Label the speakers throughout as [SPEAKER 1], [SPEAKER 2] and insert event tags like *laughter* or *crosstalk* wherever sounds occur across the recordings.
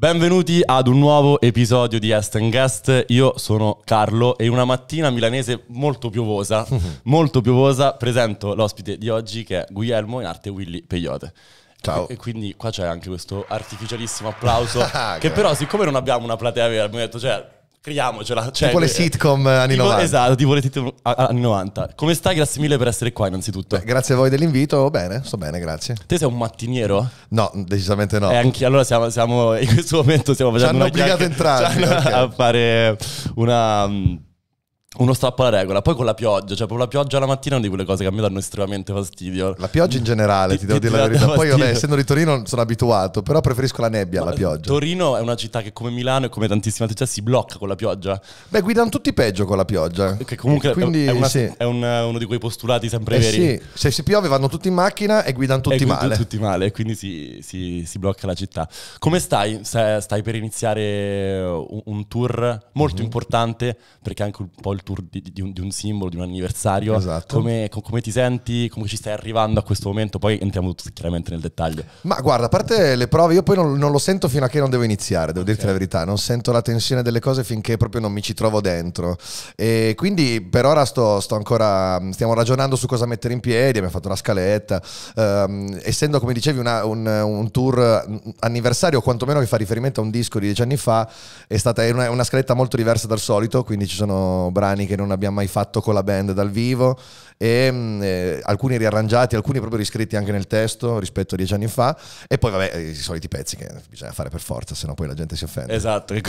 [SPEAKER 1] Benvenuti ad un nuovo episodio di Est Guest. Io sono Carlo e una mattina milanese molto piovosa, *laughs* molto piovosa, presento l'ospite di oggi che è Guglielmo in arte Willy Peyote. Ciao. E, quindi qua c'è anche questo artificialissimo applauso *laughs* ah, che però siccome non abbiamo una platea vera, abbiamo detto cioè Creiamocela. Cioè, tipo le eh, sitcom eh, anni tipo, 90. Esatto, tipo le sitcom anni 90. Come stai? Grazie mille per essere qua innanzitutto. Beh, grazie a voi dell'invito, bene, sto bene, grazie. Te sei un mattiniero? No, decisamente no. E eh, anche allora siamo, siamo in questo momento stiamo facendo... Ci hanno obbligato a entrare. *laughs* Okay. A fare una mm, uno strappo alla regola, poi con la pioggia, cioè proprio la pioggia alla mattina è una di quelle cose che a me danno estremamente fastidio. La pioggia
[SPEAKER 2] in generale, ti, ti devo ti dire la verità. Poi vabbè, essendo di Torino sono abituato, però preferisco la nebbia alla pioggia.
[SPEAKER 1] Torino è una città che come Milano e come tantissime altre città si blocca con la pioggia. Beh, guidano tutti peggio con la pioggia. Che comunque Quindi, è, una, sì. è un, uno di quei postulati sempre eh veri. Sì,
[SPEAKER 2] se si piove vanno tutti in
[SPEAKER 1] macchina e guidano tutti e guidano male. tutti male, quindi si, si, si, blocca la città. Come stai? stai per iniziare un, un tour molto mm-hmm. importante, perché anche un po' il il tour di, di, un, di un, simbolo, di un anniversario, esatto. come, com, come, ti senti, come ci stai arrivando a questo momento, poi entriamo tutti chiaramente nel dettaglio.
[SPEAKER 2] Ma guarda, a parte le prove, io poi non, non lo sento fino a che non devo iniziare, devo okay. dirti la verità, non sento la tensione delle cose finché proprio non mi ci trovo dentro. E quindi per ora sto, sto ancora, stiamo ragionando su cosa mettere in piedi, abbiamo fatto una scaletta, um, essendo come dicevi una, un, un, tour mm, anniversario, o quantomeno che fa riferimento a un disco di dieci anni fa, è stata una, una scaletta molto diversa dal solito, quindi ci sono brani brani che non abbiamo mai fatto con la band dal vivo e mm, eh, alcuni riarrangiati, alcuni proprio riscritti anche nel testo rispetto a dieci anni fa e poi vabbè eh, i soliti pezzi che bisogna fare per forza, sennò poi la gente si offende.
[SPEAKER 1] Esatto, *laughs*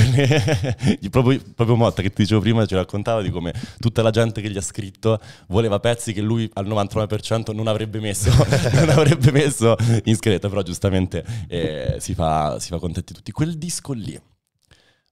[SPEAKER 1] proprio, proprio Motta che ti dicevo prima ci raccontava di come tutta la gente che gli ha scritto voleva pezzi che lui al 99% non avrebbe messo, *laughs* non avrebbe messo in scaletta, però giustamente eh, si, fa, si fa contenti tutti. Quel disco lì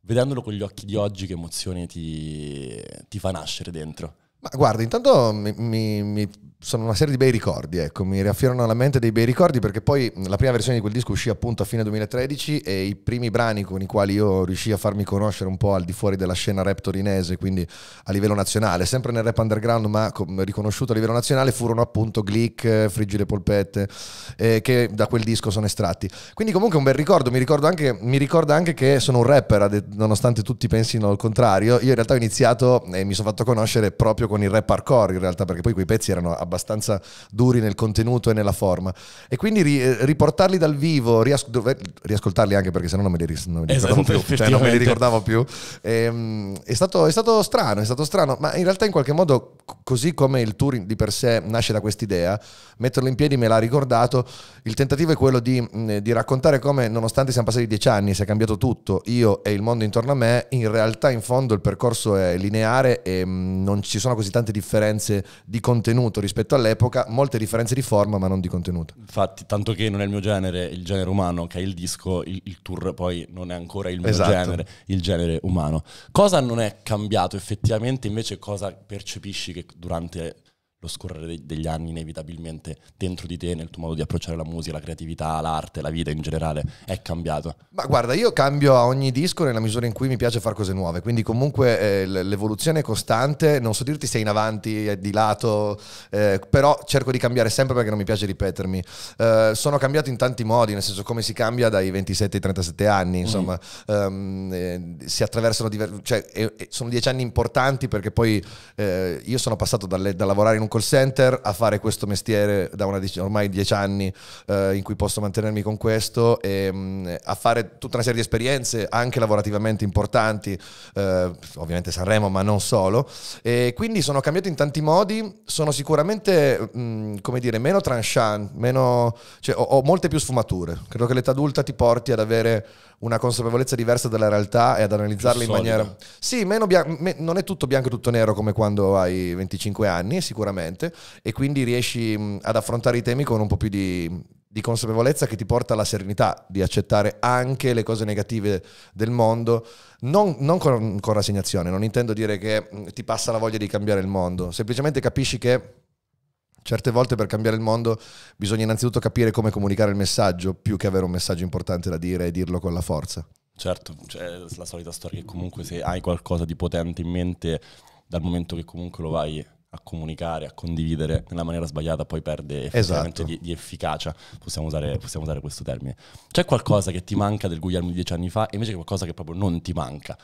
[SPEAKER 1] vedendolo con gli occhi di oggi, che emozione ti, ti fa nascere
[SPEAKER 2] dentro? Ma guarda, intanto mi, mi, mi sono una serie di bei ricordi, ecco, mi riaffiorano alla mente dei bei ricordi perché poi la prima versione di quel disco uscì appunto a fine 2013 e i primi brani con i quali io riuscii a farmi conoscere un po' al di fuori della scena rap torinese, quindi a livello nazionale, sempre nel rap underground ma riconosciuto a livello nazionale, furono appunto Glick, eh, Frigide Polpette, eh, che da quel disco sono estratti. Quindi comunque un bel ricordo, mi, ricordo anche, mi ricorda anche che sono un rapper, nonostante tutti pensino al contrario, io in realtà ho iniziato e mi sono fatto conoscere proprio con il rap hardcore in realtà, perché poi quei pezzi erano abbastanza duri nel contenuto e nella forma. E quindi ri, eh, riportarli dal vivo, rias, dove, riascoltarli anche perché sennò non me li, non me li esatto, ricordavo più. Cioè non me li ricordavo più. E, ehm, è, stato, è, stato, strano, è stato strano, ma in realtà in qualche modo, così come il tour di per sé nasce da quest'idea, metterlo in piedi me l'ha ricordato, il tentativo è quello di, mm, eh, di raccontare come, nonostante siamo passati dieci anni, si è cambiato tutto, io e il mondo intorno a me, in realtà in fondo il percorso è lineare e mm, non ci sono così tante differenze di contenuto rispetto all'epoca, molte differenze di forma ma non di contenuto.
[SPEAKER 1] Infatti, tanto che non è il mio genere, il genere umano, che è il disco, il, il tour poi non è ancora il mio esatto. genere, il genere umano. Cosa non è cambiato effettivamente, invece cosa percepisci che durante lo scorrere degli anni inevitabilmente dentro di te, nel tuo modo di approcciare la musica, la creatività, l'arte, la vita in generale, è cambiato?
[SPEAKER 2] Ma guarda, io cambio a ogni disco nella misura in cui mi piace fare cose nuove, quindi comunque eh, l'evoluzione è costante, non so dirti se è in avanti, è eh, di lato, eh, però cerco di cambiare sempre perché non mi piace ripetermi. Eh, sono cambiato in tanti modi, nel senso come si cambia dai 27 ai 37 anni, mm-hmm. insomma, mm. um, si attraversano diversi, cioè sono dieci anni importanti perché poi eh, io sono passato dalle, da lavorare in un call center a fare questo mestiere da una, ormai dieci anni eh, in cui posso mantenermi con questo e mh, mm, a fare tutta una serie di esperienze anche lavorativamente importanti, eh, ovviamente Sanremo ma non solo. E quindi sono cambiato in tanti modi, sono sicuramente mh, mm, come dire meno tranchant, meno, cioè, ho, ho molte più sfumature. Credo che l'età adulta ti porti ad avere una consapevolezza diversa della realtà e ad analizzarla in maniera... Sì, meno bian... me... non è tutto bianco e tutto nero come quando hai 25 anni, sicuramente, e quindi riesci ad affrontare i temi con un po' più di, di consapevolezza che ti porta alla serenità di accettare anche le cose negative del mondo, non, non con, con rassegnazione, non intendo dire che ti passa la voglia di cambiare il mondo, semplicemente capisci che Certe volte per cambiare il mondo bisogna innanzitutto capire come comunicare il messaggio, più che avere un messaggio importante da dire e dirlo con la forza.
[SPEAKER 1] Certo, c'è cioè, la solita storia che comunque se hai qualcosa di potente in mente, dal momento che comunque lo vai a comunicare, a condividere nella maniera sbagliata, poi perde esatto. effettivamente esatto. di, di, efficacia. Possiamo usare, possiamo usare, questo termine. C'è qualcosa che ti manca del Guglielmo di dieci anni fa e invece qualcosa che proprio non ti manca?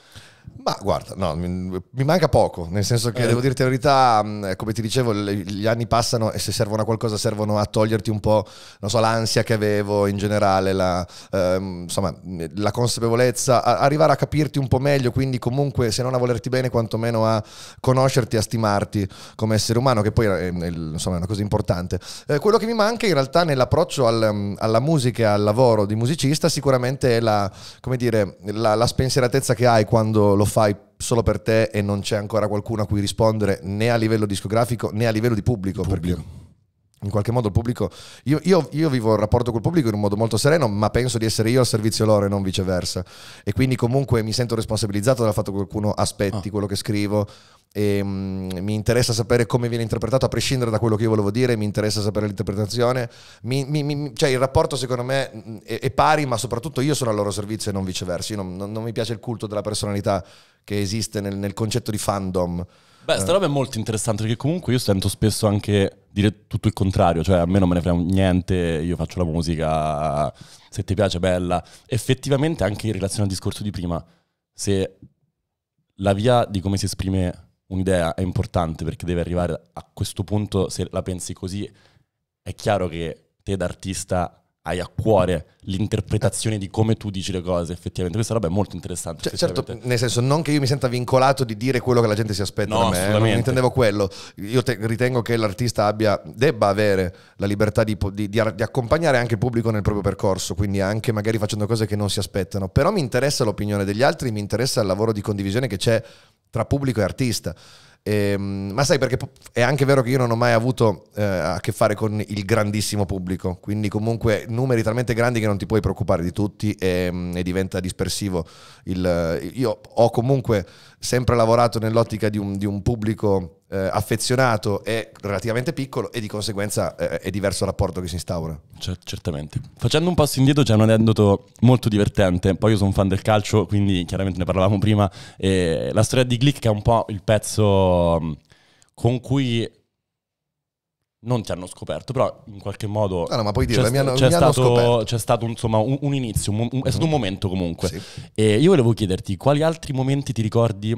[SPEAKER 1] Ma guarda, no, mi, mi, manca poco, nel senso che eh. devo dirti
[SPEAKER 2] la verità, mm, eh, come ti dicevo, le, gli anni passano e se servono a qualcosa servono a toglierti un po', non so, l'ansia che avevo in generale, la, ehm, insomma, la consapevolezza, a, arrivare a capirti un po' meglio, quindi comunque se non a volerti bene, quantomeno a conoscerti, a stimarti come essere umano, che poi eh, è, insomma, è una cosa importante. Eh, quello che mi manca in realtà nell'approccio al, mm, alla musica e al lavoro di musicista sicuramente è la, come dire, la, la spensieratezza che hai quando lo fai solo per te e non c'è ancora qualcuno a cui rispondere né a livello discografico né a livello di pubblico. pubblico in qualche modo il pubblico. Io, io, io, vivo il rapporto col pubblico in un modo molto sereno, ma penso di essere io al servizio loro e non viceversa. E quindi comunque mi sento responsabilizzato dal fatto che qualcuno aspetti ah. quello che scrivo. E, um, mi interessa sapere come viene interpretato, a prescindere da quello che io volevo dire, mi interessa sapere l'interpretazione. Mi, mi, mi, cioè, il rapporto, secondo me, è, è, pari, ma soprattutto io sono al loro servizio e non viceversa. Non, non, non, mi piace il culto della personalità che esiste nel, nel concetto di fandom
[SPEAKER 1] Beh, sta roba è molto interessante perché comunque io sento spesso anche dire tutto il contrario, cioè a me non me ne frega niente, io faccio la musica, se ti piace bella. Effettivamente anche in relazione al discorso di prima, se la via di come si esprime un'idea è importante perché deve arrivare a questo punto, se la pensi così, è chiaro che te da artista hai a cuore l'interpretazione di come tu dici le cose effettivamente questa roba è molto interessante
[SPEAKER 2] cioè, certo nel senso non che io mi senta vincolato di dire quello che la gente si aspetta no, da me eh, non intendevo quello io te, ritengo che l'artista abbia, debba avere la libertà di, di, di, di, accompagnare anche il pubblico nel proprio percorso quindi anche magari facendo cose che non si aspettano però mi interessa l'opinione degli altri mi interessa il lavoro di condivisione che c'è tra pubblico e artista Ehm, ma sai perché è anche vero che io non ho mai avuto eh, a che fare con il grandissimo pubblico, quindi comunque numeri talmente grandi che non ti puoi preoccupare di tutti e, mm, e diventa dispersivo. Il, io ho comunque sempre lavorato nell'ottica di un, di un pubblico eh, affezionato è relativamente piccolo e di conseguenza eh, è diverso il rapporto che si instaura. C- certamente.
[SPEAKER 1] Facendo un passo indietro c'è cioè, un aneddoto molto divertente, poi io sono un fan del calcio, quindi chiaramente ne parlavamo prima, eh, la storia di Glick che è un po' il pezzo mm, con cui non ti hanno scoperto, però in qualche modo ah, no, dirlo, c'è, hanno, c'è, stato, c'è, stato, insomma, un, un inizio, un, un, è stato un mhm. momento comunque. Sì. E io volevo chiederti quali altri momenti ti ricordi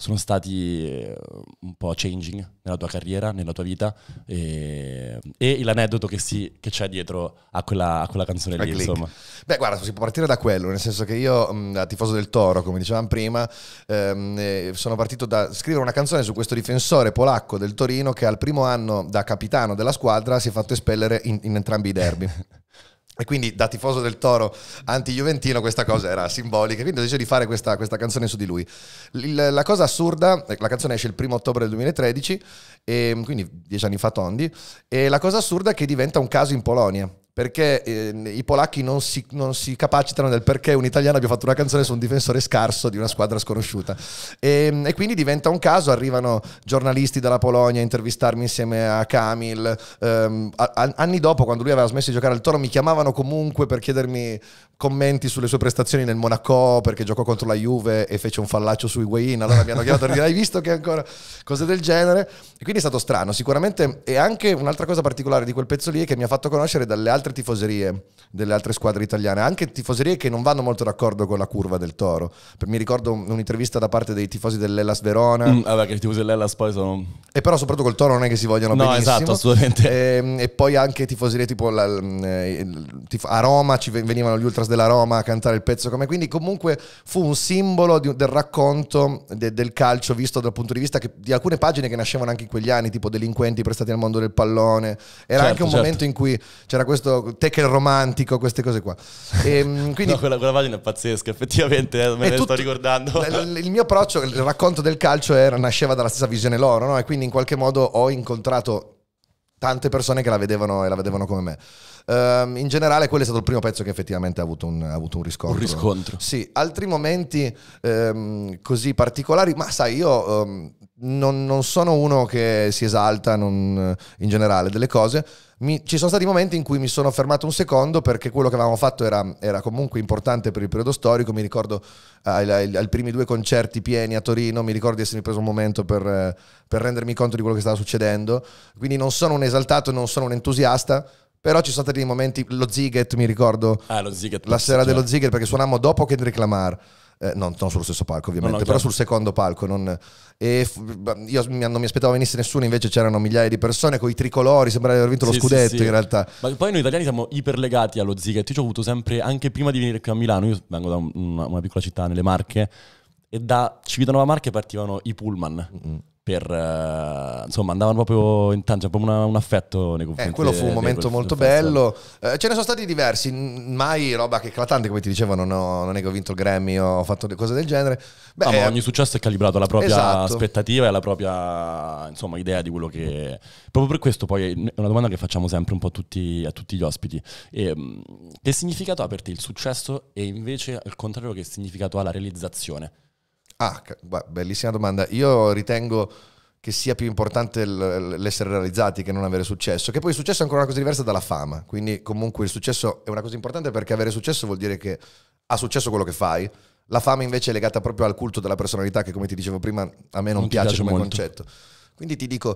[SPEAKER 1] sono stati eh, un po' changing nella tua carriera, nella tua vita e, e l'aneddoto che, si, che, c'è dietro a quella, a quella canzone lì, insomma.
[SPEAKER 2] Beh, guarda, si può partire da quello, nel senso che io, mm, da tifoso del Toro, come dicevamo prima, ehm, sono partito da scrivere una canzone su questo difensore polacco del Torino che al primo anno da capitano della squadra si è fatto espellere in, in entrambi i derby. *laughs* E quindi da tifoso del Toro anti-Juventino questa cosa era simbolica, quindi ho deciso di fare questa, questa canzone su di lui. Il, la cosa assurda, eh, la canzone esce il primo ottobre del 2013, e, ehm, quindi dieci anni fa tondi, e la cosa assurda è che diventa un caso in Polonia perché eh, i polacchi non si, non si, capacitano del perché un italiano abbia fatto una canzone su un difensore scarso di una squadra sconosciuta. E, ehm, e quindi diventa un caso, arrivano giornalisti dalla Polonia a intervistarmi insieme a Kamil. Um, a, a, anni dopo, quando lui aveva smesso di giocare al Toro, mi chiamavano comunque per chiedermi commenti sulle sue prestazioni nel Monaco, perché giocò contro la Juve e fece un fallaccio su Higuain, allora mi hanno chiamato e dire hai visto che ancora cose del genere. E quindi è stato strano, sicuramente. E anche un'altra cosa particolare di quel pezzo lì è che mi ha fatto conoscere dalle altre altre tifoserie delle altre squadre italiane, anche tifoserie che non vanno molto d'accordo con la curva del Toro. Mi ricordo un'intervista da parte dei tifosi dell'Ellas Verona. Mm,
[SPEAKER 1] vabbè, che i tifosi dell'Ellas poi sono...
[SPEAKER 2] E però soprattutto col Toro non è che si vogliono no, benissimo. No, esatto, assolutamente. E, ehm, e, poi anche tifoserie tipo la, eh, a Roma, ci venivano gli ultras della Roma a cantare il pezzo come... Quindi comunque fu un simbolo di, del racconto de, del calcio visto dal punto di vista che, di alcune pagine che nascevano anche in quegli anni, tipo delinquenti prestati al mondo del pallone. Era certo, anche un certo. momento in cui c'era questo questo tecno romantico, queste cose qua.
[SPEAKER 1] E, ehm, *laughs* quindi, no, quella, quella, pagina è pazzesca, effettivamente, eh, me ne sto ricordando. Il,
[SPEAKER 2] il mio approccio, il racconto del calcio era, nasceva dalla stessa visione loro, no? e quindi in qualche modo ho incontrato tante persone che la vedevano e la vedevano come me. Um, in generale, quello è stato il primo pezzo che effettivamente ha avuto un, ha avuto un riscontro. Un riscontro. Sì, altri momenti um, così particolari, ma sai, io um, non, non, sono uno che si esalta non, in generale delle cose. Mi, ci sono stati momenti in cui mi sono fermato un secondo perché quello che avevamo fatto era, era comunque importante per il periodo storico. Mi ricordo ai, primi due concerti pieni a Torino, mi ricordo di essermi preso un momento per, per rendermi conto di quello che stava succedendo. Quindi non sono un esaltato, non sono un entusiasta, però ci sono stati dei momenti, lo Ziget mi ricordo, ah, lo Ziget, la sera già. dello Ziget perché suonammo dopo Kendrick Lamar, eh, non, non, sullo stesso palco ovviamente, no, no, però sul secondo palco. Non, e io non mi aspettavo venisse nessuno, invece c'erano migliaia di persone con i tricolori, sembrava di aver vinto sì, lo scudetto sì, sì. in realtà. Ma
[SPEAKER 1] poi noi italiani siamo iperlegati allo Ziget, io ci ho avuto sempre, anche prima di venire qui a Milano, io vengo da una, una piccola città nelle Marche, e da Civitanova Marche partivano i pullman. Mm-hmm per, uh, insomma, andavano proprio in tanto, c'è proprio una, un affetto nei eh, confronti. Eh, quello fu un momento molto bello.
[SPEAKER 2] Eh, ce ne sono stati diversi, mai roba che eclatante, come ti dicevo, non, ho, non è che ho vinto il Grammy ho fatto cose del genere. Beh, no, ma eh, ogni successo è calibrato alla propria esatto.
[SPEAKER 1] aspettativa e alla propria insomma, idea di quello che. Proprio per questo, poi è una domanda che facciamo sempre un po' a tutti, a tutti gli ospiti. E, mm, che significato ha per te il successo e invece al contrario, che
[SPEAKER 2] significato ha la realizzazione? Ah, bellissima domanda. Io ritengo che sia più importante l'essere realizzati che non avere successo, che poi il successo è ancora una cosa diversa dalla fama, quindi comunque il successo è una cosa importante perché avere successo vuol dire che ha successo quello che fai, la fama invece è legata proprio al culto della personalità che come ti dicevo prima a me non, non piace, piace come molto. concetto. Quindi ti dico,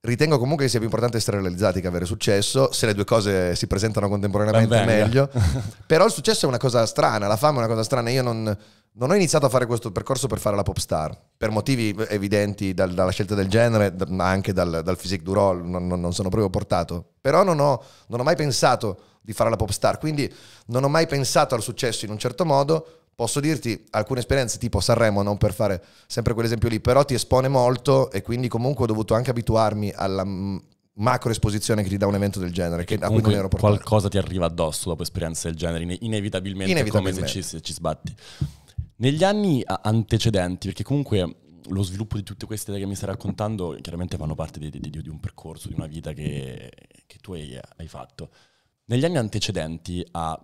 [SPEAKER 2] ritengo comunque che sia più importante essere realizzati che avere successo, se le due cose si presentano contemporaneamente meglio, *laughs* però il successo è una cosa strana, la fama è una cosa strana, io non non ho iniziato a fare questo percorso per fare la pop star, per motivi evidenti dal, dalla scelta del genere, ma anche dal, dal physique du role, non, non, sono proprio portato. Però non ho, non ho mai pensato di fare la pop star, quindi non ho mai pensato al successo in un certo modo, posso dirti alcune esperienze tipo Sanremo, non per fare sempre quell'esempio lì, però ti espone molto e quindi comunque ho dovuto anche abituarmi alla macro esposizione che ti dà un evento del genere che, che a cui non ero
[SPEAKER 1] portato. Qualcosa ti arriva addosso dopo esperienze del genere, inevitabilmente, inevitabilmente. come se ci, se ci sbatti. Negli anni antecedenti, perché comunque lo sviluppo di tutte queste idee che mi stai raccontando chiaramente fanno parte di, di, di un percorso, di una vita che, che tu hai, hai, fatto. Negli anni antecedenti a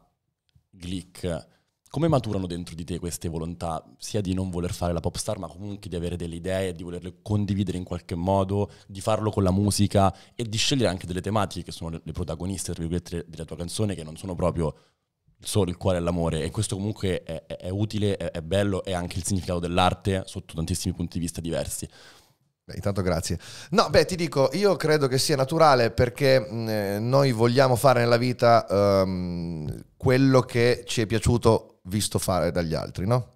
[SPEAKER 1] Glick, come maturano dentro di te queste volontà, sia di non voler fare la pop star, ma comunque di avere delle idee, di volerle condividere in qualche modo, di farlo con la musica e di scegliere anche delle tematiche che sono le, protagoniste, tra virgolette, della tua canzone, che non sono proprio solo il cuore e l'amore e questo comunque è, è, utile, è, è, bello è anche il significato dell'arte sotto tantissimi punti di vista diversi. Beh, intanto
[SPEAKER 2] grazie. No, beh, ti dico, io credo che sia naturale perché mh, eh, noi vogliamo fare nella vita um, quello che ci è piaciuto visto fare dagli altri, no?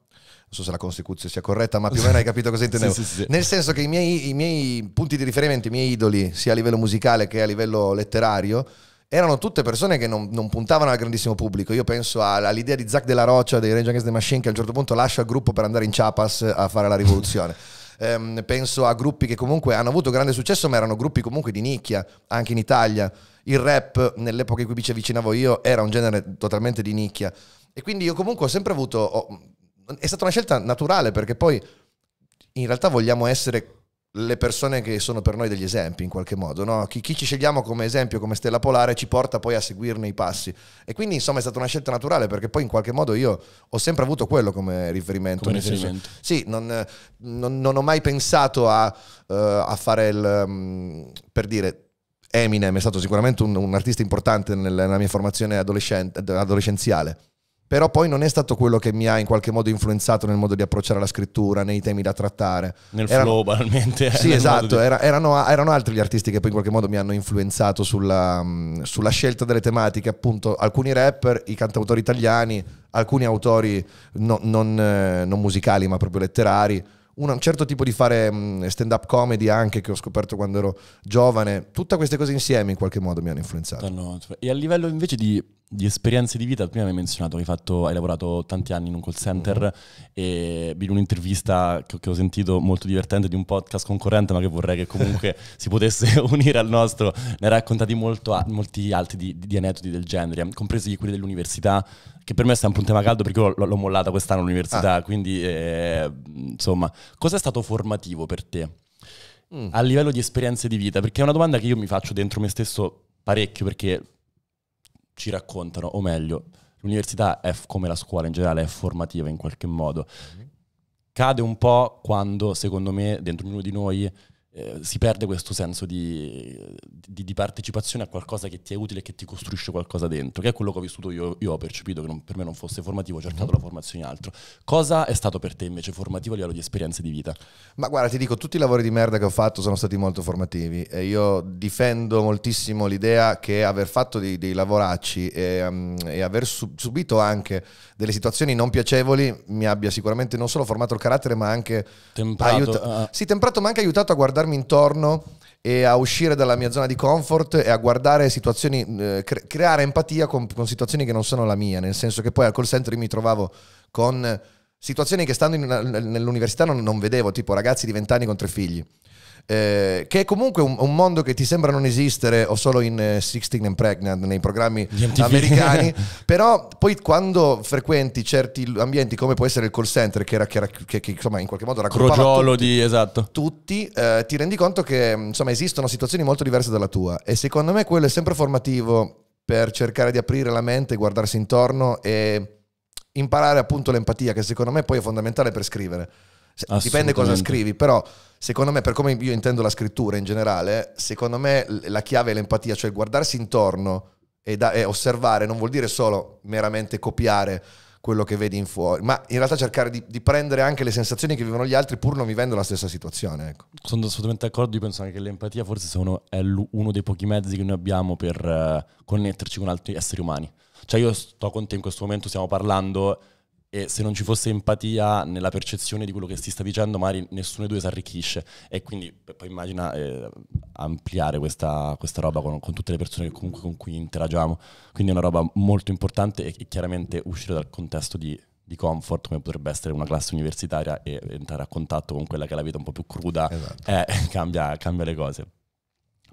[SPEAKER 2] non so se la Costituzione sia corretta, ma più o meno hai capito cosa *laughs* intendevo. sì, sì, sì. Nel senso che i miei, i miei punti di riferimento, i miei idoli, sia a livello musicale che a livello letterario, erano tutte persone che non, non puntavano al grandissimo pubblico. Io penso all'idea di Zack della Roccia dei Range Against the Machine che a un certo punto lascia il gruppo per andare in Chiapas a fare la rivoluzione. um, *laughs* penso a gruppi che comunque hanno avuto grande successo, ma erano gruppi comunque di nicchia, anche in Italia. Il rap, nell'epoca in cui ci avvicinavo io, era un genere totalmente di nicchia. E quindi io comunque ho sempre avuto... Ho, è stata una scelta naturale perché poi in realtà vogliamo essere le persone che sono per noi degli esempi in qualche modo, no? chi, chi, ci scegliamo come esempio, come stella polare, ci porta poi a seguirne i passi. E quindi insomma è stata una scelta naturale perché poi in qualche modo io ho sempre avuto quello come riferimento. Come riferimento. Senso, sì, non, non, non, ho mai pensato a, uh, a fare il... Um, per dire, Eminem è stato sicuramente un, un artista importante nella, nella mia formazione adolescenziale però poi non è stato quello che mi ha in qualche modo influenzato nel modo di approcciare la scrittura, nei temi da trattare. Nel erano, flow,
[SPEAKER 1] banalmente. *laughs* Sì, esatto, di... era,
[SPEAKER 2] erano, erano, altri gli artisti che poi in qualche modo mi hanno influenzato sulla, mm, sulla, scelta delle tematiche, appunto alcuni rapper, i cantautori italiani, alcuni autori no, non, eh, non, musicali ma proprio letterari. Un certo tipo di fare mm, stand-up comedy anche che ho scoperto quando ero giovane, tutte queste cose insieme in qualche modo mi hanno influenzato.
[SPEAKER 1] E a livello invece di di esperienze di vita, prima mi hai menzionato che hai, fatto, hai lavorato tanti anni in un call center mm-hmm. e in un'intervista che, che, ho sentito molto divertente di un podcast concorrente, ma che vorrei che comunque *laughs* si potesse *laughs* unire al nostro, ne hai raccontati molto, molti altri di, di, di aneddoti del genere, compresi quelli dell'università, che per me è sempre un tema caldo perché io l'ho, l'ho mollata quest'anno all'università, ah. quindi eh, insomma, cosa è stato formativo per te? Mm. A livello di esperienze di vita, perché è una domanda che io mi faccio dentro me stesso parecchio, perché ci raccontano, o meglio, l'università è come la scuola in generale, è formativa in qualche modo. Mhm. Cade un po' quando, secondo me, dentro ognuno di noi eh, si perde questo senso di, di, di, partecipazione a qualcosa che ti è utile e che ti costruisce qualcosa dentro, che è quello che ho vissuto io, io ho percepito che non, per me non fosse formativo, ho cercato mm-hmm. la formazione in altro.
[SPEAKER 2] Cosa è stato per te invece formativo a livello di esperienze di vita? Ma guarda, ti dico, tutti i lavori di merda che ho fatto sono stati molto formativi e io difendo moltissimo l'idea che aver fatto dei, dei lavoracci e, um, e aver subito anche delle situazioni non piacevoli mi abbia sicuramente non solo formato il carattere ma anche... Temprato. Aiuta- uh. Ah. Sì, temprato ma anche aiutato a guardare guardarmi intorno e a uscire dalla mia zona di comfort e a guardare situazioni, eh, cre- creare empatia con, con, situazioni che non sono la mia, nel senso che poi al call center mi trovavo con situazioni che stando una, nell'università non, non, vedevo, tipo ragazzi di 20 anni con tre figli eh, che è comunque un, un, mondo che ti sembra non esistere o solo in uh, Sixteen and Pregnant, nei programmi americani, *laughs* però poi quando frequenti certi ambienti come può essere il call center, che, era, che, era, che, che insomma in qualche modo raggruppava tutti, di, esatto. tutti eh, ti rendi conto che insomma esistono situazioni molto diverse dalla tua e secondo me quello è sempre formativo per cercare di aprire la mente, guardarsi intorno e imparare appunto l'empatia, che secondo me poi è fondamentale per scrivere. Dipende cosa scrivi, però secondo me, per come io intendo la scrittura in generale, secondo me la chiave è l'empatia, cioè guardarsi intorno e, da, e osservare non vuol dire solo meramente copiare quello che vedi in fuori, ma in realtà cercare di, di, prendere anche le sensazioni che vivono gli altri pur non vivendo la stessa situazione. Ecco.
[SPEAKER 1] Sono assolutamente d'accordo, io penso anche che l'empatia forse sono, è uno dei pochi mezzi che noi abbiamo per eh, connetterci con altri esseri umani. Cioè io sto con te in questo momento, stiamo parlando, e se non ci fosse empatia nella percezione di quello che si sta dicendo, magari nessuno dei due si arricchisce. E quindi poi immagina eh, ampliare questa, questa roba con, con, tutte le persone comunque con cui interagiamo. Quindi è una roba molto importante e, e chiaramente uscire dal contesto di, di, comfort, come potrebbe essere una classe universitaria, e entrare a contatto con quella che è la vita un po' più cruda, esatto. eh, *laughs* cambia, cambia le cose.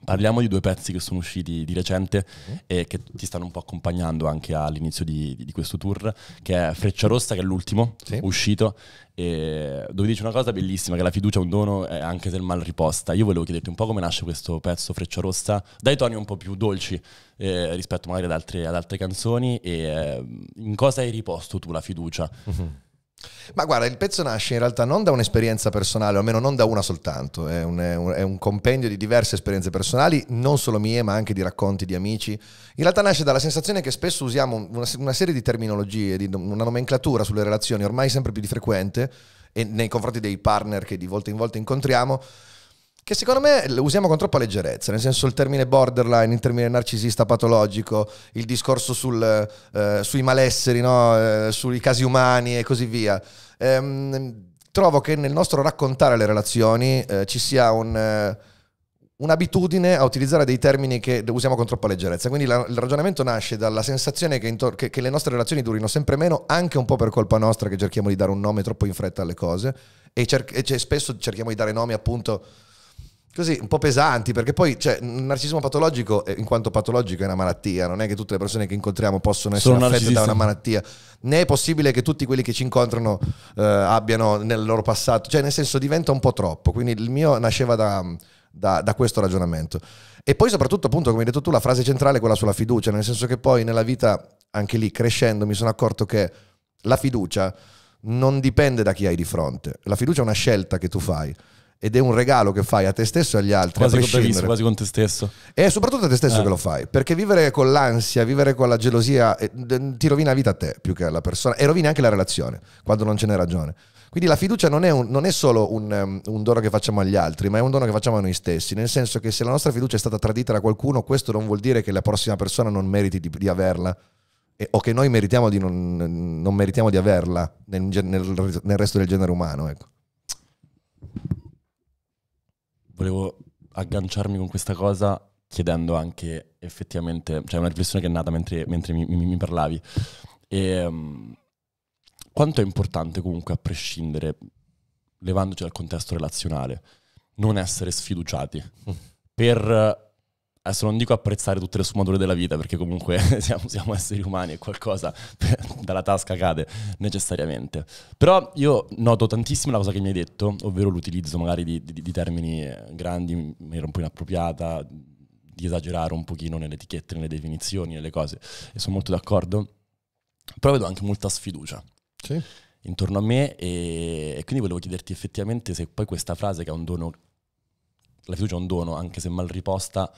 [SPEAKER 1] Parliamo di due pezzi che sono usciti di recente uh-huh. e che ti stanno un po' accompagnando anche all'inizio di, di questo tour, che è Freccia Rossa, che è l'ultimo sì. uscito, dove dice una cosa bellissima, che la fiducia è un dono eh, anche se il mal riposta. Io volevo chiederti un po' come nasce questo pezzo Freccia Rossa, dai toni un po' più dolci eh, rispetto magari ad altre, ad altre canzoni, e eh, in cosa hai riposto tu la fiducia? Uh-huh
[SPEAKER 2] ma guarda, il pezzo nasce in realtà non da un'esperienza personale, o almeno non da una soltanto, è un, è, un, è un, compendio di diverse esperienze personali, non solo mie, ma anche di racconti di amici. In realtà nasce dalla sensazione che spesso usiamo una, una serie di terminologie, di, una nomenclatura sulle relazioni ormai sempre più di frequente, e nei confronti dei partner che di volta in volta incontriamo, che secondo me usiamo con troppa leggerezza, nel senso il termine borderline, il termine narcisista patologico, il discorso sul, eh, sui malesseri, no? eh, sui casi umani e così via. Ehm, trovo che nel nostro raccontare le relazioni eh, ci sia un eh, un'abitudine a utilizzare dei termini che usiamo con troppa leggerezza. Quindi la, il ragionamento nasce dalla sensazione che, intor- che, che, le nostre relazioni durino sempre meno, anche un po' per colpa nostra che cerchiamo di dare un nome troppo in fretta alle cose e, cer- e c- spesso cerchiamo di dare nomi appunto così un po' pesanti, perché poi cioè, il narcisismo patologico, in quanto patologico, è una malattia, non è che tutte le persone che incontriamo possono essere Sono affette da una malattia, né è possibile che tutti quelli che ci incontrano eh, abbiano nel loro passato, cioè nel senso diventa un po' troppo, quindi il mio nasceva da, da, da questo ragionamento. E poi soprattutto, appunto, come hai detto tu, la frase centrale è quella sulla fiducia, nel senso che poi nella vita, anche lì crescendo, mi sono accorto che la fiducia non dipende da chi hai di fronte, la fiducia è una scelta che tu fai ed è un regalo che fai a te stesso e agli altri. Quasi, con, bravissimo, quasi
[SPEAKER 1] con te stesso.
[SPEAKER 2] E soprattutto a te stesso eh. che lo fai, perché vivere con l'ansia, vivere con la gelosia, eh, ti rovina la vita a te più che alla persona e rovina anche la relazione quando non ce n'è ragione. Quindi la fiducia non è, un, non è solo un, um, un, dono che facciamo agli altri, ma è un dono che facciamo a noi stessi, nel senso che se la nostra fiducia è stata tradita da qualcuno, questo non vuol dire che la prossima persona non meriti di, di averla. o che noi meritiamo di non, non meritiamo di averla nel, nel, nel resto del genere umano. Ecco volevo
[SPEAKER 1] agganciarmi con questa cosa chiedendo anche effettivamente, cioè una riflessione che è nata mentre, mentre mi, mi, mi, parlavi. E, um, quanto è importante comunque, a prescindere, levandoci dal contesto relazionale, non essere sfiduciati mm. per adesso non dico apprezzare tutte le sfumature della vita, perché comunque *laughs* siamo, siamo esseri umani e qualcosa *laughs* dalla tasca cade necessariamente. Però io noto tantissimo la cosa che mi hai detto, ovvero l'utilizzo magari di, di, di termini eh, grandi in maniera un po' inappropriata, di esagerare un pochino nelle etichette, nelle definizioni, nelle cose, e sono molto d'accordo. Però vedo anche molta sfiducia. Sì. intorno a me e, e quindi volevo chiederti effettivamente se poi questa frase che è un dono la fiducia è un dono, anche se mal riposta,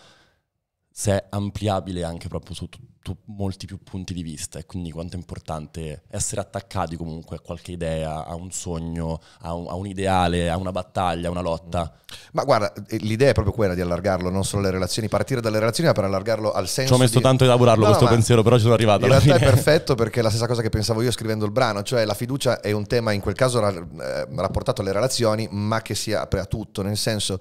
[SPEAKER 1] se è ampliabile anche proprio su tutto, molti più punti di vista e quindi quanto è importante essere attaccati comunque a qualche idea,
[SPEAKER 2] a un sogno, a un, a un ideale, a una battaglia, a una lotta. Mm. Ma guarda, eh, l'idea è proprio quella di allargarlo, non solo le relazioni, partire dalle relazioni ma per allargarlo al senso. Ci ho messo di... tanto a elaborarlo no, questo no, pensiero,
[SPEAKER 1] però ci sono arrivato. In realtà fine. è
[SPEAKER 2] perfetto perché è la stessa cosa che pensavo io scrivendo il brano, cioè la fiducia è un tema in quel caso eh, rapportato alle relazioni ma che si apre a tutto, nel senso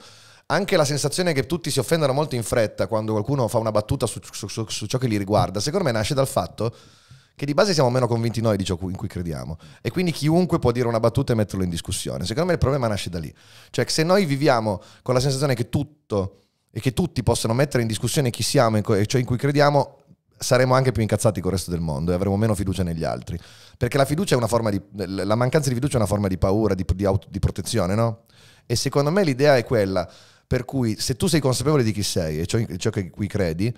[SPEAKER 2] anche la sensazione che tutti si offendano molto in fretta quando qualcuno fa una battuta su, su, su, su ciò che li riguarda, secondo me nasce dal fatto che di base siamo meno convinti noi di ciò in cui crediamo e quindi chiunque può dire una battuta e metterlo in discussione. Secondo me il problema nasce da lì. Cioè se noi viviamo con la sensazione che tutto e che tutti possano mettere in discussione chi siamo e ciò cioè in cui crediamo, saremo anche più incazzati con il resto del mondo e avremo meno fiducia negli altri. Perché la fiducia è una forma di... la mancanza di fiducia è una forma di paura, di, di, auto, di protezione, no? E secondo me l'idea è quella per cui se tu sei consapevole di chi sei e ciò, ciò che qui credi,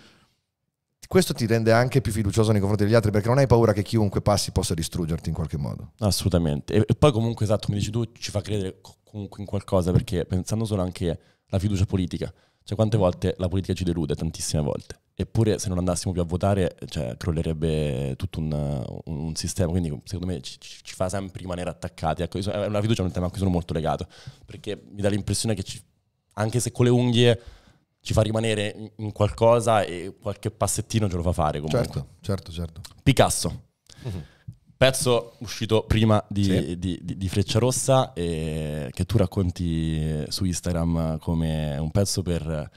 [SPEAKER 2] questo ti rende anche più fiducioso nei confronti degli altri perché non hai paura che chiunque passi possa distruggerti in qualche modo.
[SPEAKER 1] Assolutamente. E, poi comunque, esatto, come dici tu, ci fa credere comunque in qualcosa perché pensando solo anche alla fiducia politica, cioè quante volte la politica ci delude, tantissime volte. Eppure se non andassimo più a votare, cioè, crollerebbe tutto un, un, un, sistema, quindi secondo me ci, ci fa sempre rimanere attaccati. Ecco, è fiducia è un tema a cui sono molto legato, perché mi dà l'impressione che ci, anche se con le unghie ci fa rimanere in qualcosa e qualche passettino ce lo fa fare comunque. Certo, certo, certo. Picasso. Mm-hmm. Pezzo uscito prima di, sì. di, di, di Freccia Rossa che tu racconti su Instagram come un pezzo per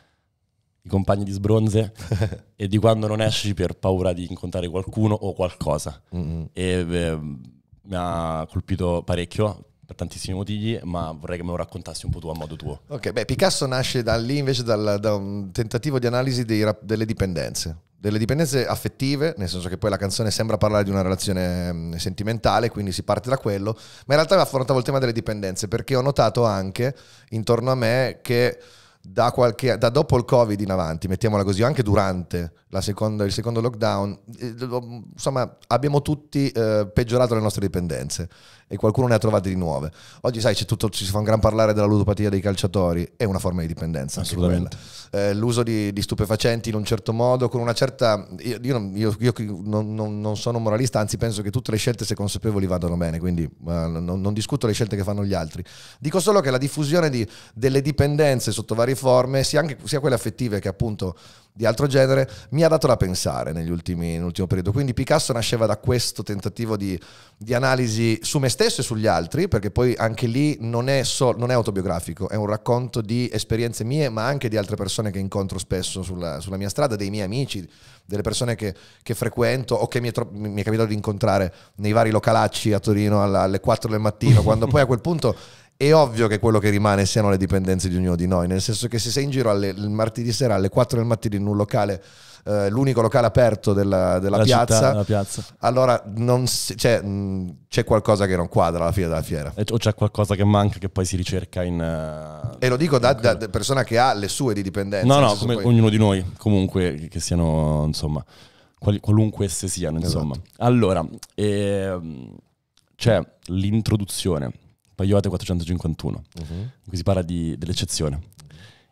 [SPEAKER 1] i compagni di sbronze *laughs* e di quando non esci per paura di incontrare qualcuno o qualcosa. Mm-hmm. E beh, mi ha colpito parecchio per tantissimi motivi, ma vorrei che me lo raccontassi un po' tu a modo tuo.
[SPEAKER 2] Ok, beh, Picasso nasce da lì invece dal, da un tentativo di analisi dei, delle dipendenze delle dipendenze affettive, nel senso che poi la canzone sembra parlare di una relazione mm, sentimentale, quindi si parte da quello, ma in realtà affrontavo il tema delle dipendenze perché ho notato anche intorno a me che da, qualche, da dopo il Covid in avanti, mettiamola così, anche durante seconda, il secondo lockdown, eh, insomma, abbiamo tutti eh, peggiorato le nostre dipendenze e qualcuno ne ha trovate di nuove. Oggi, sai, c'è tutto, ci si fa un gran parlare della ludopatia dei calciatori, è una forma di dipendenza. Assolutamente. Eh, l'uso di, di, stupefacenti in un certo modo, con una certa. Io, io, io, io non, non, non, sono moralista, anzi, penso che tutte le scelte, se consapevoli, vadano bene, quindi eh, non, non, discuto le scelte che fanno gli altri. Dico solo che la diffusione di, delle dipendenze sotto vari varie forme, sia, anche, sia quelle affettive che appunto di altro genere, mi ha dato da pensare negli ultimi, nell'ultimo periodo. Quindi Picasso nasceva da questo tentativo di, di, analisi su me stesso e sugli altri, perché poi anche lì non è, so, non è, autobiografico, è un racconto di esperienze mie, ma anche di altre persone che incontro spesso sulla, sulla mia strada, dei miei amici, delle persone che, che frequento o che mi è, tro- mi è, capitato di incontrare nei vari localacci a Torino alla, alle 4 del mattino, quando poi a quel punto è ovvio che quello che rimane siano le dipendenze di ognuno di noi, nel senso che se sei in giro alle, il martedì sera alle 4 del mattino in un locale Uh, l'unico locale aperto della, della piazza, città, piazza, allora si, cioè, mh, mm, c'è qualcosa che non quadra alla fine della fiera. E, o c'è qualcosa che manca che poi si ricerca in... Uh, e lo dico da, da, persona che ha le sue di dipendenze. No, no, come poi... ognuno
[SPEAKER 1] di noi, comunque, che siano, insomma, quali, qualunque esse siano, insomma. Esatto. Allora, eh, c'è l'introduzione Toyota 451, uh-huh. in cui si parla di, dell'eccezione.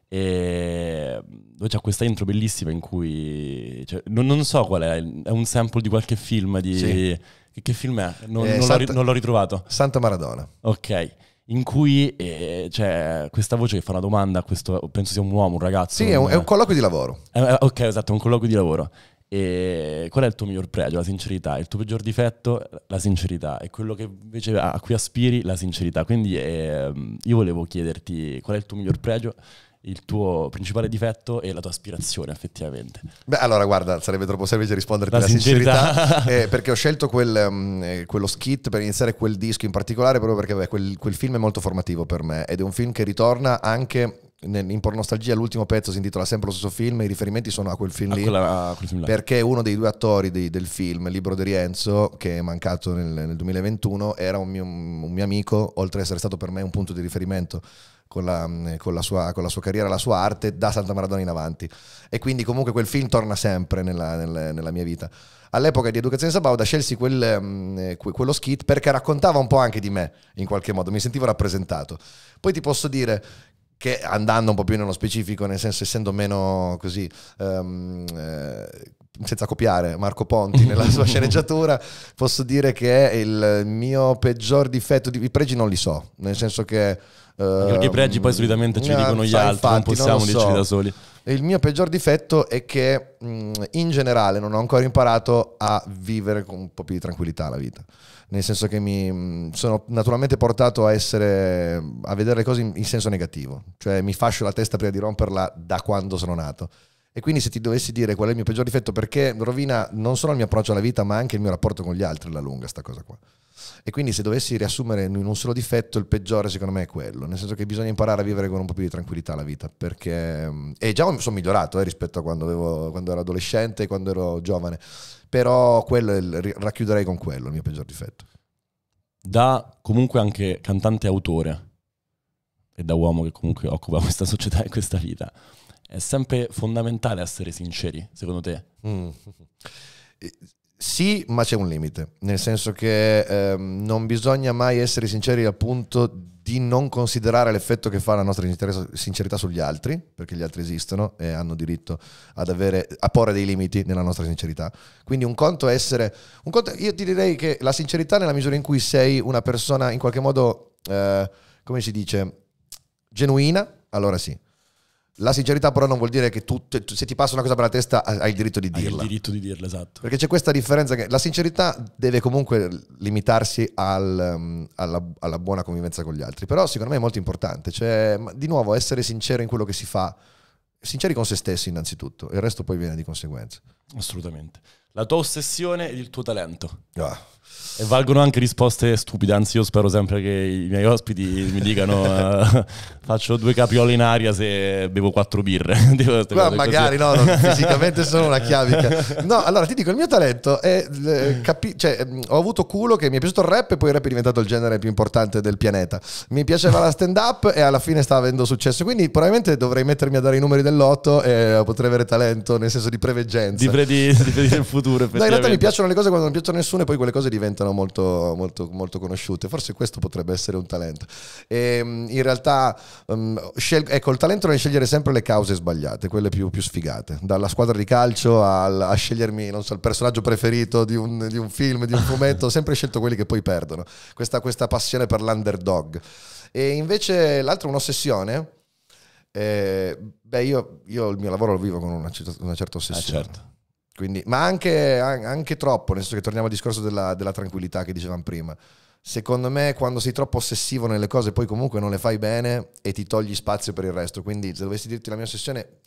[SPEAKER 1] E dove c'è questa intro bellissima in cui cioè, non, non, so qual è, è un sample di qualche film. Di, sì. che, che,
[SPEAKER 2] film è? Non, eh, non, Santa, l'ho, non, l'ho, ritrovato. Santa
[SPEAKER 1] Maradona. Ok. In cui eh, c'è questa voce che fa una domanda a questo, penso sia un uomo, un ragazzo. Sì, un, è un, colloquio di lavoro. Eh, eh, ok, esatto, è un colloquio di lavoro. E qual è il tuo miglior pregio? La sincerità. Il tuo peggior difetto? La sincerità. E quello che invece a cui aspiri? La sincerità. Quindi ehm, io volevo chiederti qual è il tuo miglior pregio? il tuo principale difetto e la tua aspirazione effettivamente?
[SPEAKER 2] Beh, allora guarda, sarebbe troppo semplice risponderti alla sincerità, sincerità *laughs* eh, perché ho scelto quel, um, quello skit per iniziare quel disco in particolare proprio perché beh, quel, quel, film è molto formativo per me ed è un film che ritorna anche in Pornostalgia l'ultimo pezzo si intitola sempre lo stesso film, i riferimenti sono a quel film a lì, quella, quel film perché uno dei due attori di, del film, Libro di Rienzo, che è mancato nel, nel 2021, era un mio, un mio, amico, oltre ad essere stato per me un punto di riferimento con la, mm, con la, sua, con la sua, carriera, la sua arte, da Santa Maradona in avanti. E quindi comunque quel film torna sempre nella, nella, nella mia vita. All'epoca di Educazione Sabauda scelsi quel, mm, quello skit perché raccontava un po' anche di me, in qualche modo, mi sentivo rappresentato. Poi ti posso dire che andando un po' più nello specifico, nel senso essendo meno così... Um, eh, senza copiare Marco Ponti nella sua *laughs* sceneggiatura, posso dire che il mio peggior difetto. Di, I pregi non li so, nel senso che. Uh, I ehm, pregi poi solitamente ce li eh, dicono gli altri, infatti, non possiamo non so. dirci da soli. Il mio peggior difetto è che mm, in generale non ho ancora imparato a vivere con un po' più di tranquillità la vita nel senso che mi mm, sono naturalmente portato a, essere, a vedere le cose in, in senso negativo, cioè mi fascio la testa prima di romperla da quando sono nato. E quindi se ti dovessi dire qual è il mio peggior difetto, perché rovina non solo il mio approccio alla vita, ma anche il mio rapporto con gli altri alla lunga, sta cosa qua. E quindi se dovessi riassumere in un solo difetto, il peggiore secondo me è quello, nel senso che bisogna imparare a vivere con un po' più di tranquillità la vita, perché... Mm, e già sono migliorato eh, rispetto a quando, avevo, quando ero adolescente, quando ero giovane, però quello, racchiuderei con quello il mio peggior difetto.
[SPEAKER 1] Da comunque anche cantante autore, e da uomo che comunque occupa *laughs* questa società e questa vita, è sempre fondamentale essere sinceri, secondo te? Mm.
[SPEAKER 2] *laughs* Sì, ma c'è un limite, nel senso che ehm, non bisogna mai essere sinceri al punto di non considerare l'effetto che fa la nostra sincerità sugli altri, perché gli altri esistono e hanno diritto avere, a porre dei limiti nella nostra sincerità. Quindi un conto è essere... Un conto, io ti direi che la sincerità nella misura in cui sei una persona in qualche modo, eh, come si dice, genuina, allora sì la sincerità però non vuol dire che tu, se ti passa una cosa per la testa hai il diritto di dirla. Hai il diritto di dirla, esatto. Perché c'è questa differenza che la sincerità deve comunque limitarsi al, um, alla, alla, buona convivenza con gli altri, però secondo me è molto importante, cioè di nuovo essere sincero in quello che si fa, sinceri con se stessi innanzitutto, il resto poi viene di conseguenza. Assolutamente.
[SPEAKER 1] La tua ossessione e il tuo talento.
[SPEAKER 2] Ah. E
[SPEAKER 1] valgono anche risposte stupide, anzi io spero sempre che i miei ospiti mi dicano uh, *laughs* faccio due capriole in aria se bevo quattro birre. Ma *laughs* magari no, no, *laughs* fisicamente sono una chiavica.
[SPEAKER 2] No, allora ti dico, il mio talento è, capi- cioè, mm, ho avuto culo che mi è piaciuto il rap e poi il rap è diventato il genere più importante del pianeta. Mi piaceva la stand up e alla fine sta avendo successo, quindi probabilmente dovrei mettermi a dare i numeri dell'otto e potrei avere talento nel senso di preveggenza. Di pre- sempre di, *laughs* di vedere il futuro. No, in realtà mi piacciono le cose quando non piacciono a nessuno e poi quelle cose diventano molto, molto, molto conosciute. Forse questo potrebbe essere un talento. E, ehm, in realtà, um, scel- ecco, il talento è scegliere sempre le cause sbagliate, quelle più, più sfigate. Dalla squadra di calcio al, a scegliermi, non so, il personaggio preferito di un, di un film, di un fumetto. Ho *laughs* sempre scelto quelli che poi perdono. Questa, questa passione per l'underdog. E invece l'altro è un'ossessione. Eh, beh, io, io, il mio lavoro lo vivo con una, una certa ah, ossessione. Ah, certo. Quindi, ma anche, anche, troppo, nel senso che torniamo al discorso della, della tranquillità che dicevamo prima. Secondo me, quando sei troppo ossessivo nelle cose, poi comunque non le fai bene e ti togli spazio per il resto. Quindi, se dovessi dirti la mia ossessione,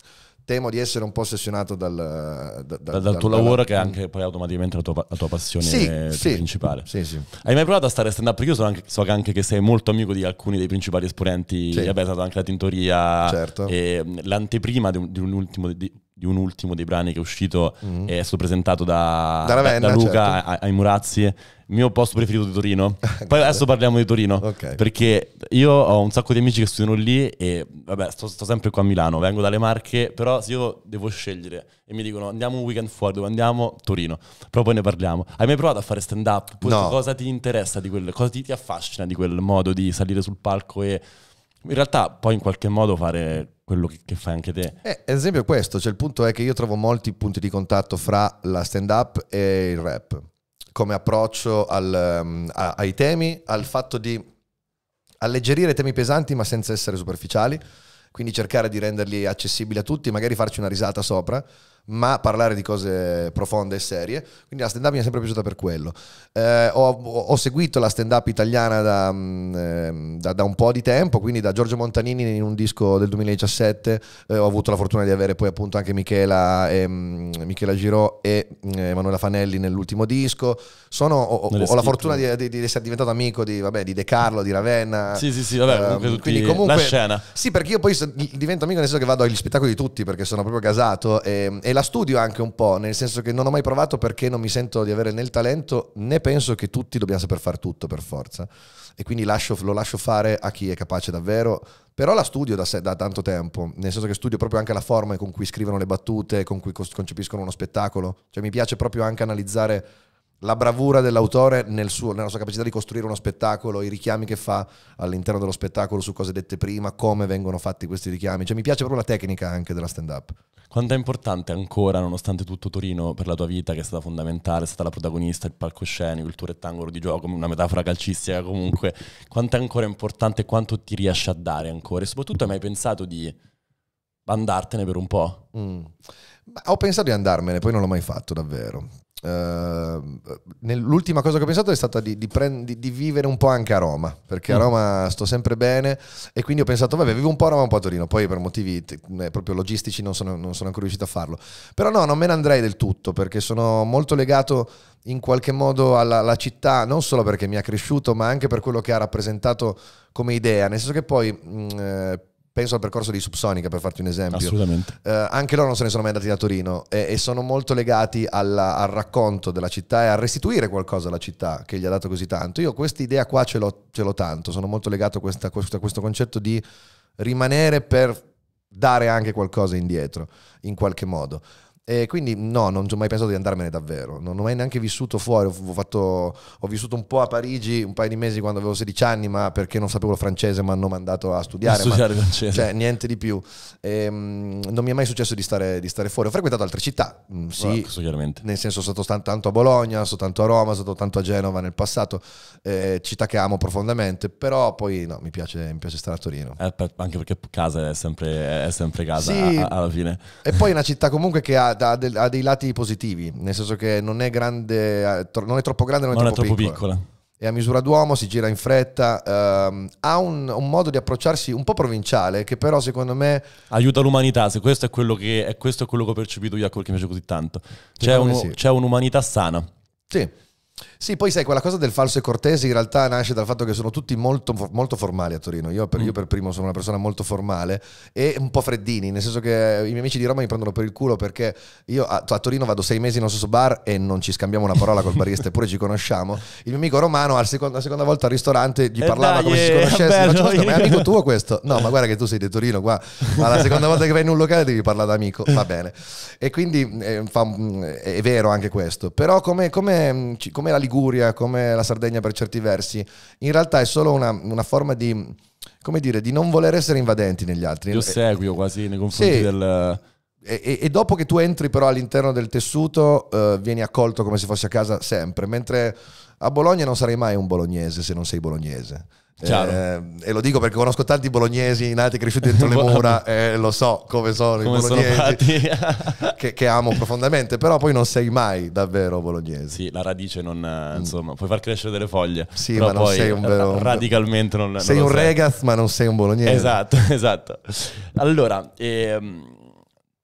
[SPEAKER 2] temo di essere un po' ossessionato dal, da, da, dal, dal tuo lavoro dalla... che è
[SPEAKER 1] anche poi automaticamente la tua, la tua passione sì, sì, principale. Sì, sì. Hai mai provato a stare stand up? Perché io so anche, so anche che sei molto amico di alcuni dei principali esponenti, sì. vabbè, è stata anche la tintoria certo. e l'anteprima di un, di un ultimo di, di un ultimo dei brani che è uscito mm. è stato presentato da, da, Ravenna, da Luca certo. ai Murazzi il mio posto preferito di Torino *laughs* poi adesso parliamo di Torino okay. perché io ho un sacco di amici che studiano lì e vabbè sto, sto, sempre qua a Milano vengo dalle Marche però se io devo scegliere e mi dicono andiamo un weekend fuori dove andiamo Torino però poi ne parliamo hai mai provato a fare stand up no. cosa ti interessa di quel cosa ti, ti affascina di quel modo di salire sul palco e in realtà poi in qualche modo fare quello che fai anche te.
[SPEAKER 2] Eh, esempio questo, cioè il punto è che io trovo molti punti di contatto fra la stand-up e il rap, come approccio al, um, a, ai temi, al fatto di alleggerire temi pesanti ma senza essere superficiali, quindi cercare di renderli accessibili a tutti, magari farci una risata sopra ma parlare di cose profonde e serie. Quindi la stand-up mi è sempre piaciuta per quello. Eh, ho, ho, seguito la stand-up italiana da, mm, ehm, da, da, un po' di tempo, quindi da Giorgio Montanini in un disco del 2017 eh, ho avuto la fortuna di avere poi appunto anche Michela, e, ehm, Michela Girò e mm, Emanuela Fanelli nell'ultimo disco. Sono, ho, ho, la fortuna di, di, di, essere diventato amico di, vabbè, di De Carlo, di Ravenna. Sì, sì, sì, vabbè, ehm, comunque, um, quindi comunque una scena. Sì, perché io poi divento amico nel senso che vado agli spettacoli di tutti perché sono proprio gasato e, e la studio anche un po', nel senso che non ho mai provato perché non mi sento di avere né il talento né penso che tutti dobbiamo saper fare tutto per forza. E quindi lascio, lo lascio fare a chi è capace davvero. Però la studio da, da, tanto tempo, nel senso che studio proprio anche la forma con cui scrivono le battute, con cui concepiscono uno spettacolo. Cioè mi piace proprio anche analizzare la bravura dell'autore nel suo, nella sua capacità di costruire uno spettacolo, i richiami che fa all'interno dello spettacolo su cose dette prima, come vengono fatti questi richiami. Cioè, mi piace proprio la tecnica anche della stand-up.
[SPEAKER 1] Quanto è importante ancora, nonostante tutto Torino, per la tua vita, che è stata fondamentale, è stata la protagonista, il palcoscenico, il tuo rettangolo di gioco, una metafora calcistica comunque, quanto è ancora importante, e quanto ti riesci a dare ancora? E soprattutto hai mai pensato di
[SPEAKER 2] andartene per un po'? Mm. Ho pensato di andarmene, poi non l'ho mai fatto davvero. Uh, l'ultima cosa che ho pensato è stata di, di, prend- di, di, vivere un po' anche a Roma, perché a mm. Roma sto sempre bene e quindi ho pensato, vabbè, vivo un po' a Roma, un po' a Torino, poi per motivi te- proprio logistici non sono, non sono, ancora riuscito a farlo. Però no, non me ne andrei del tutto, perché sono molto legato in qualche modo alla, alla città, non solo perché mi ha cresciuto, ma anche per quello che ha rappresentato come idea, nel senso che poi... Mh, mm, eh, penso al percorso di Subsonica per farti un esempio. Assolutamente. Eh, anche loro non se ne sono mai andati da Torino e, e sono molto legati alla, al racconto della città e a restituire qualcosa alla città che gli ha dato così tanto. Io questa idea qua ce l'ho, ce l'ho tanto, sono molto legato a, questa, a questo concetto di rimanere per dare anche qualcosa indietro, in qualche modo. E quindi no, non ho mai pensato di andarmene davvero, non ho mai neanche vissuto fuori, ho, fatto, ho, vissuto un po' a Parigi un paio di mesi quando avevo 16 anni, ma perché non sapevo il francese mi hanno mandato a studiare. A studiare ma, francese. Cioè, niente di più. E, ehm, non mi è mai successo di stare, di stare, fuori, ho frequentato altre città, mm, sì, Beh, nel senso sono stato tanto a Bologna, sono tanto a Roma, sono stato tanto a Genova nel passato, eh, città che amo profondamente, però poi no, mi piace, mi piace stare a Torino. Eh, per, anche perché casa è sempre, è sempre casa sì, a, alla fine. E poi è una città comunque che ha ha, ha, ha, dei lati positivi, nel senso che non è, grande, eh, non è troppo grande, non è non troppo, è troppo piccola. piccola. È a misura d'uomo, si gira in fretta, ehm, ha un, un, modo di approcciarsi un po' provinciale che però secondo me... Aiuta l'umanità,
[SPEAKER 1] se questo è quello che, è questo è quello che ho percepito io a quel che mi piace così tanto. C'è, un, sì. c'è un'umanità sana.
[SPEAKER 2] Sì. Sì, poi sai, quella cosa del falso e cortese in realtà nasce dal fatto che sono tutti molto, molto formali a Torino. Io per, mm. io per, primo sono una persona molto formale e un po' freddini, nel senso che eh, i miei amici di Roma mi prendono per il culo perché io a, a Torino vado sei mesi in un stesso bar e non ci scambiamo una parola col barista, eppure ci conosciamo. Il mio amico romano, la seconda, seconda volta al ristorante, gli eh parlava dai, come se si eh, conoscesse. Bello, no, ma è eh. amico tuo questo? No, ma guarda che tu sei di Torino, qua. ma la seconda volta che vai in un locale devi parlare da amico, va bene. E quindi eh, fa, è vero anche questo. Però come, come, come come la Liguria, come la Sardegna per certi versi, in realtà è solo una, una forma di, come dire, di non voler essere invadenti negli altri. Io
[SPEAKER 1] seguo quasi nei confronti sì.
[SPEAKER 2] del... E, e, dopo che tu entri però all'interno del tessuto eh, vieni accolto come se fossi a casa sempre, mentre a Bologna non sarai mai un bolognese se non sei bolognese.
[SPEAKER 1] Eh,
[SPEAKER 2] e lo dico perché conosco tanti bolognesi nati e cresciuti dentro le *laughs* mura e eh, lo so come sono come i bolognesi sono *laughs* che, che, amo profondamente, però poi non sei mai davvero bolognese. Sì, la radice non, mm. insomma,
[SPEAKER 1] puoi far crescere delle foglie. Sì, ma non sei un vero... Radicalmente non... Sei non un sei. regaz
[SPEAKER 2] ma non sei un bolognese. Esatto,
[SPEAKER 1] *laughs* esatto. Allora, ehm,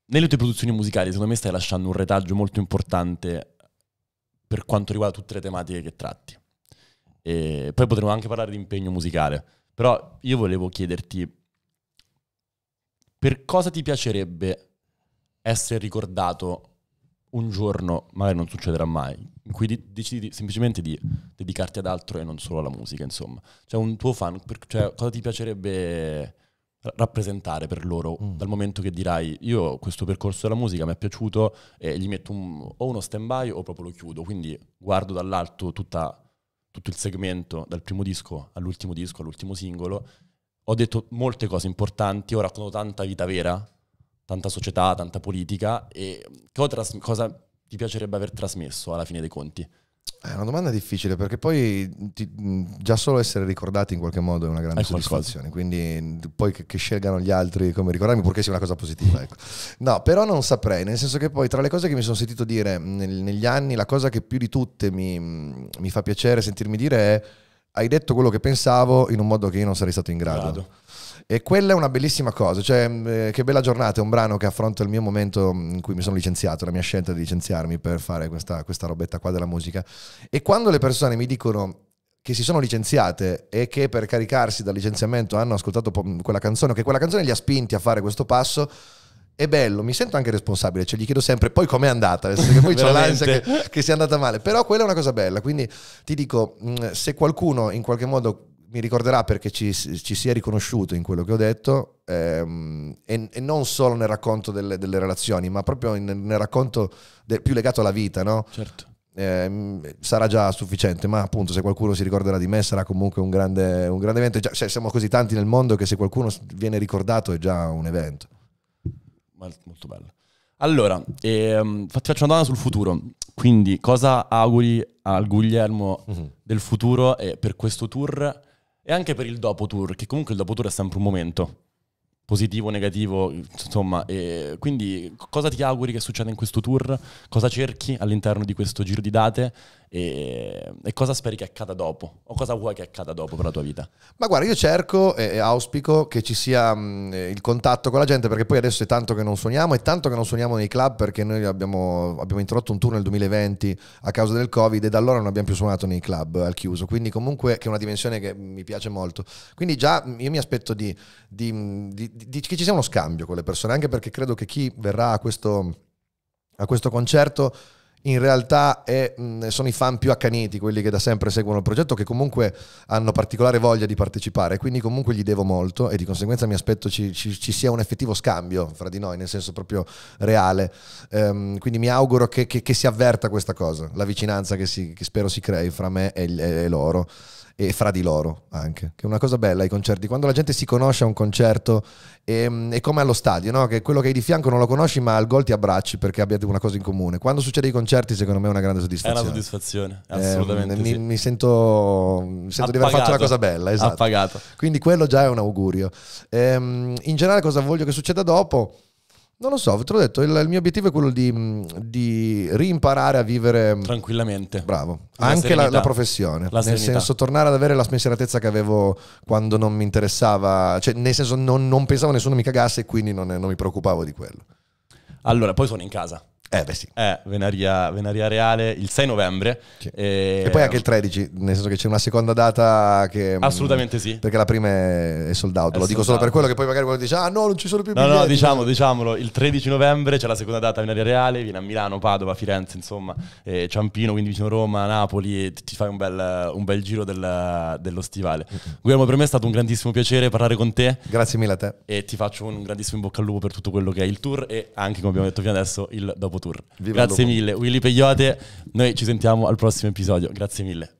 [SPEAKER 1] nelle tue produzioni musicali secondo me stai lasciando un retaggio molto importante per quanto riguarda tutte le tematiche che tratti. E poi potremo anche parlare di impegno musicale. Però io volevo chiederti, per cosa ti piacerebbe essere ricordato un giorno, magari non succederà mai, in cui di- decidi semplicemente di dedicarti ad altro e non solo alla musica, insomma. Cioè un tuo fan, per, cioè, cosa ti piacerebbe rappresentare per loro mm. dal momento che dirai io questo percorso della musica mi è piaciuto e gli metto un, o uno stand by o proprio lo chiudo, quindi guardo dall'alto tutta tutto il segmento, dal primo disco all'ultimo disco, all'ultimo singolo, ho detto molte cose importanti, ho raccontato tanta vita vera, tanta società, tanta politica, e cosa, cosa ti piacerebbe aver trasmesso alla fine dei conti?
[SPEAKER 2] È una domanda difficile perché poi ti, già solo essere ricordati in qualche modo è una grande è soddisfazione, quindi poi che, che, scelgano gli altri come ricordarmi purché sia una cosa positiva. Ecco. No, però non saprei, nel senso che poi tra le cose che mi sono sentito dire nel, negli anni, la cosa che più di tutte mi, mi, fa piacere sentirmi dire è hai detto quello che pensavo in un modo che io non sarei stato in grado. grado. E quella è una bellissima cosa, cioè mm, eh, Che bella giornata, è un brano che affronta il mio momento in cui mi sono licenziato, la mia scelta di licenziarmi per fare questa, questa robetta qua della musica. E quando le persone mi dicono che si sono licenziate e che per caricarsi dal licenziamento hanno ascoltato mm, quella canzone, che quella canzone li ha spinti a fare questo passo, è bello, mi sento anche responsabile, cioè gli chiedo sempre poi com'è andata, nel che poi c'è *laughs* l'ansia che, che, sia andata male, però quella è una cosa bella, quindi ti dico, mm, se qualcuno in qualche modo mi ricorderà perché ci, ci sia riconosciuto in quello che ho detto ehm, e, e, non solo nel racconto delle, delle relazioni, ma proprio in, nel racconto del, più legato alla vita, no? Certo. Eh, sarà già sufficiente, ma appunto se qualcuno si ricorderà di me sarà comunque un grande, un grande evento. Cioè, siamo così tanti nel mondo che se qualcuno viene ricordato è già un evento. Molto bello.
[SPEAKER 1] Allora, ehm, faccio una domanda sul futuro. Quindi, cosa auguri al Guglielmo mm-hmm. del futuro e per questo tour? E anche per il dopo tour, che comunque il dopo tour è sempre un momento, positivo negativo, insomma. quindi cosa ti auguri che succeda in questo tour? Cosa cerchi all'interno di questo giro di date? e, e, cosa speri che accada dopo o cosa vuoi che accada dopo per la tua vita?
[SPEAKER 2] Ma guarda, io cerco e, auspico che ci sia mh, mm, eh, il contatto con la gente perché poi adesso è tanto che non suoniamo e tanto che non suoniamo nei club perché noi abbiamo, abbiamo introdotto un tour nel 2020 a causa del Covid e da allora non abbiamo più suonato nei club al chiuso, quindi comunque che è una dimensione che mi piace molto. Quindi già mm, io mi aspetto di, mm, di, di, di che ci sia uno scambio con le persone, anche perché credo che chi verrà a questo, a questo concerto in realtà è, sono i fan più accaniti, quelli che da sempre seguono il progetto, che comunque hanno particolare voglia di partecipare, quindi comunque gli devo molto e di conseguenza mi aspetto ci, ci, ci sia un effettivo scambio fra di noi, nel senso proprio reale. Um, quindi mi auguro che, che, che, si avverta questa cosa, la vicinanza che, si, che spero si crei fra me e, e loro e fra di loro anche, che è una cosa bella ai concerti, quando la gente si conosce a un concerto e, mm, è, come allo stadio, no? che quello che hai di fianco non lo conosci ma al gol ti abbracci perché abbiate una cosa in comune. Quando succede i concerti secondo me è una grande soddisfazione. È una
[SPEAKER 1] soddisfazione, eh, assolutamente. Eh, mi, sì.
[SPEAKER 2] mi, sento, mi sento di aver fatto una cosa bella, esatto. Appagato. Quindi quello già è un augurio. Ehm, in generale cosa voglio che succeda dopo? Non lo so, te l'ho detto, il, il mio obiettivo è quello di, mm, di, rimparare a vivere mm, tranquillamente. Bravo. La Anche la, la, professione. La nel senso, tornare ad avere la spensieratezza che avevo quando non mi interessava, cioè nel senso non, non pensavo nessuno mi cagasse e quindi non, non mi preoccupavo di quello. Allora, poi sono in casa.
[SPEAKER 1] Eh beh sì. È eh, Venaria, Venaria Reale il 6 novembre. Sì. E... e... poi anche il
[SPEAKER 2] 13, nel senso che c'è una seconda data che... Mm, Assolutamente mh, sì. Perché la prima è sold out, è lo sold dico solo out. per quello che poi magari qualcuno dice ah no non ci sono più no, biglietti. No no diciamo,
[SPEAKER 1] diciamolo, il 13 novembre c'è la seconda data Venaria Reale, viene a Milano, Padova, Firenze insomma, eh, Ciampino, quindi vicino Roma, Napoli e ti fai un bel, un bel giro del, dello stivale. Guillermo per me è stato un grandissimo piacere parlare con te. Grazie mille a te. E ti faccio un grandissimo in bocca al lupo per tutto quello che è il tour e anche come abbiamo detto fino adesso il dopo Tour. Viva Grazie mille, Willy Pegliote. Noi ci sentiamo al prossimo episodio. Grazie mille.